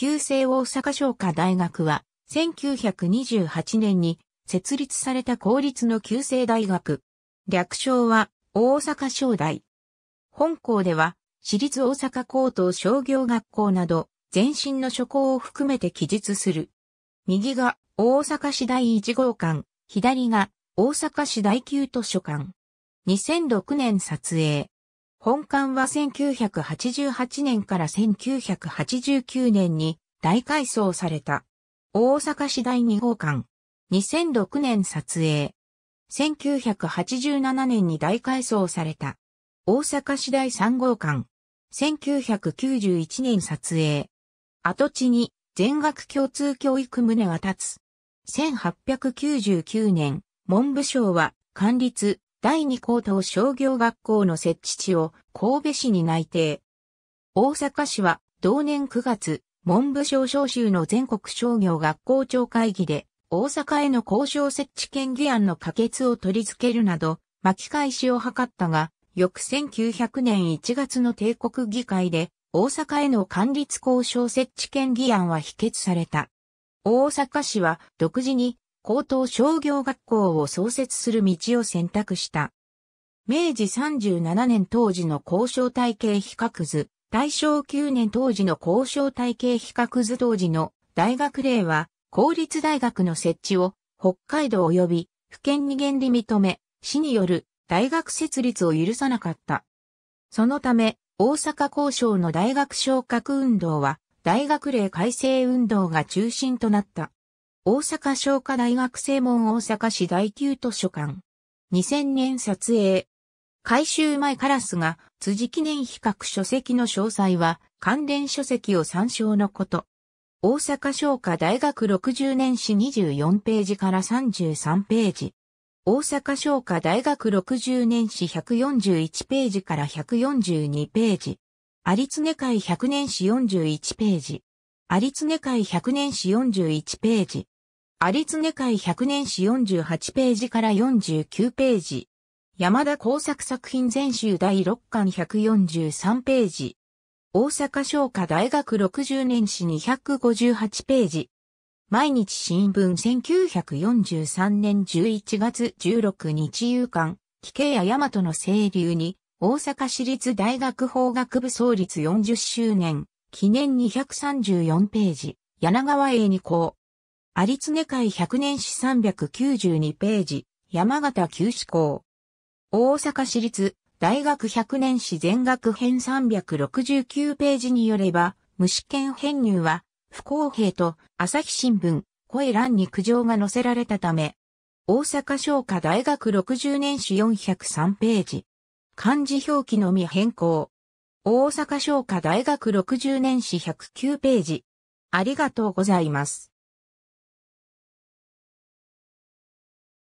旧制大阪商科大学は、1928年に設立された公立の旧制大学。略称は大阪商大。本校では、私立大阪高等商業学校など、全身の諸校を含めて記述する。右が大阪市第1号館、左が大阪市第9図書館。2006年撮影。本館は1988年から1989年に大改装された。大阪市第2号館。2006年撮影。1987年に大改装された。大阪市第3号館。1991年撮影。跡地に全学共通教育棟が立つ。1899年、文部省は、管立、第二高等商業学校の設置地を神戸市に内定。大阪市は同年9月、文部省召集の全国商業学校長会議で、大阪への交渉設置権議案の可決を取り付けるなど、巻き返しを図ったが、翌1900年1月の帝国議会で、大阪への管立交渉設置権議案は否決された。大阪市は独自に高等商業学校を創設する道を選択した。明治37年当時の交渉体系比較図、大正9年当時の交渉体系比較図当時の大学令は、公立大学の設置を北海道及び府県に原理認め、市による大学設立を許さなかった。そのため、大阪交渉の大学昇格運動は、大学令改正運動が中心となった。大阪商科大学正門大阪市第9図書館。2000年撮影。改修前カラスが辻記念比較書籍の詳細は関連書籍を参照のこと。大阪商科大学60年史24ページから33ページ。大阪商科大学60年史141ページから142ページ。有常会100年史41ページ。有常会100年史41ページ。有常会100年史48ページから49ページ。山田工作作品全集第6巻143ページ。大阪商科大学60年史258ページ。毎日新聞1943年11月16日夕刊、木系や大和の清流に、大阪市立大学法学部創立40周年、記念234ページ、柳川英二校。有常会100年史392ページ、山形旧志向。大阪市立大学100年史全学編369ページによれば、無試験編入は不公平と朝日新聞、声欄に苦情が載せられたため、大阪商科大学60年史403ページ。漢字表記のみ変更。大阪商科大学60年史109ページ。ありがとうございます。